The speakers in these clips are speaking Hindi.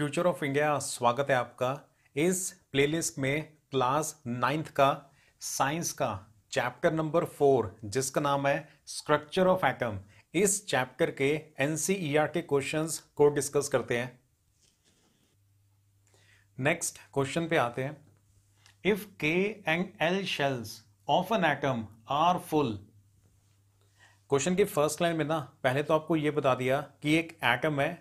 फ्यूचर ऑफ इंडिया स्वागत है आपका इस प्लेलिस्ट में क्लास नाइन्थ का साइंस का चैप्टर नंबर फोर जिसका नाम है स्ट्रक्चर ऑफ एटम इस चैप्टर के एन e के क्वेश्चंस को डिस्कस करते हैं नेक्स्ट क्वेश्चन पे आते हैं if K and L shells of an atom are full question की फर्स्ट लाइन में ना पहले तो आपको ये बता दिया कि एक एटम है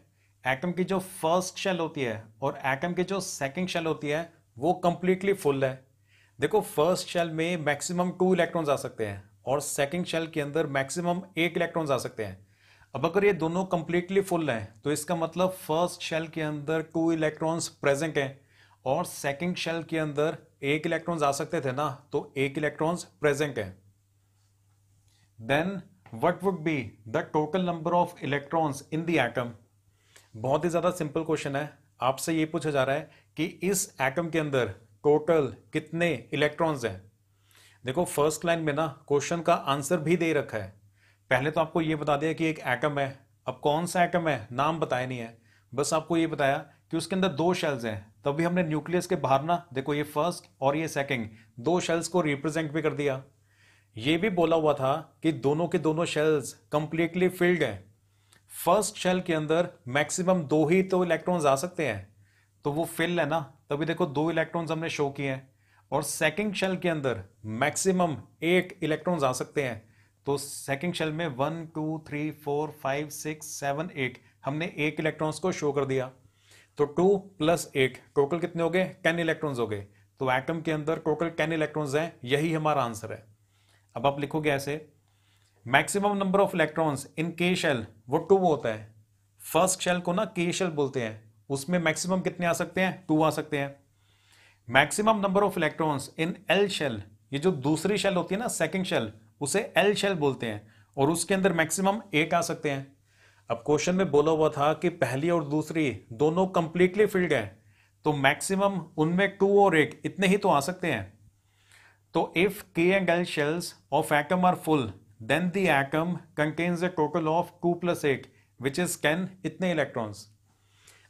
एटम की जो फर्स्ट शेल होती है और एटम की जो सेकेंड शेल होती है वो कंप्लीटली फुल है देखो फर्स्ट शेल में मैक्सिमम टू इलेक्ट्रॉन्स आ सकते हैं और सेकेंड शेल के अंदर मैक्सिमम एट इलेक्ट्रॉन्स आ सकते हैं अब अगर ये दोनों कंप्लीटली फुल हैं तो इसका मतलब फर्स्ट शेल के अंदर टू इलेक्ट्रॉन्स प्रेजेंट हैं और सेकेंड शेल के अंदर एक इलेक्ट्रॉन्स आ सकते थे ना तो एक इलेक्ट्रॉन्स प्रेजेंट हैं then what would be the total number of electrons in the atom बहुत ही ज़्यादा सिंपल क्वेश्चन है आपसे ये पूछा जा रहा है कि इस एटम के अंदर टोटल कितने इलेक्ट्रॉन्स हैं देखो फर्स्ट लाइन में ना क्वेश्चन का आंसर भी दे रखा है पहले तो आपको ये बता दिया कि एक एटम है अब कौन सा एटम है नाम बताया नहीं है बस आपको ये बताया कि उसके अंदर दो शेल्स हैं तभी हमने न्यूक्लियस के बाहर ना देखो ये फर्स्ट और ये सेकेंड दो शेल्स को रिप्रेजेंट भी कर दिया ये भी बोला हुआ था कि दोनों के दोनों शेल्स कंप्लीटली फिल्ड हैं फर्स्ट शेल के अंदर मैक्सिमम दो ही तो इलेक्ट्रॉन्स आ सकते हैं तो वो फिल है ना तभी देखो दो इलेक्ट्रॉन्स हमने शो किए हैं और सेकंड शेल के अंदर मैक्सिमम एट इलेक्ट्रॉन्स आ सकते हैं तो सेकंड शेल में one two three four five six seven eight हमने एक इलेक्ट्रॉन्स को शो कर दिया तो टू प्लस एट टोटल कितने हो गए टेन इलेक्ट्रॉन्स हो गए तो एटम के अंदर टोटल टेन इलेक्ट्रॉन्स हैं यही हमारा आंसर है अब आप लिखोगे ऐसे maximum number of electrons in K shell वो टू होता है फर्स्ट शेल को ना के शेल बोलते हैं उसमें मैक्सिमम कितने आ सकते हैं टू आ सकते हैं maximum number of electrons in L shell ये जो दूसरी शेल होती है ना सेकेंड शेल उसे एल शेल बोलते हैं और उसके अंदर मैक्सिमम एट आ सकते हैं अब क्वेश्चन में बोला हुआ था कि पहली और दूसरी दोनों कंप्लीटली फिल्ड है तो मैक्सिमम उनमें टू और एट इतने ही तो आ सकते हैं तो if K and L shells of atom are full then the atom contains a total of two plus eight which is ten इतने इलेक्ट्रॉन्स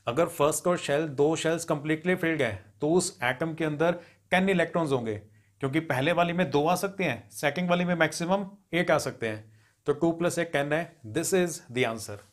अगर फर्स्ट और शेल दो शेल्स कंप्लीटली फिल्ड है तो उस एटम के अंदर कैन इलेक्ट्रॉन्स होंगे क्योंकि पहले वाली में दो आ सकते हैं सेकेंड वाली में मैक्सिमम एक आ सकते हैं तो टू प्लस एक कैन है दिस इज द आंसर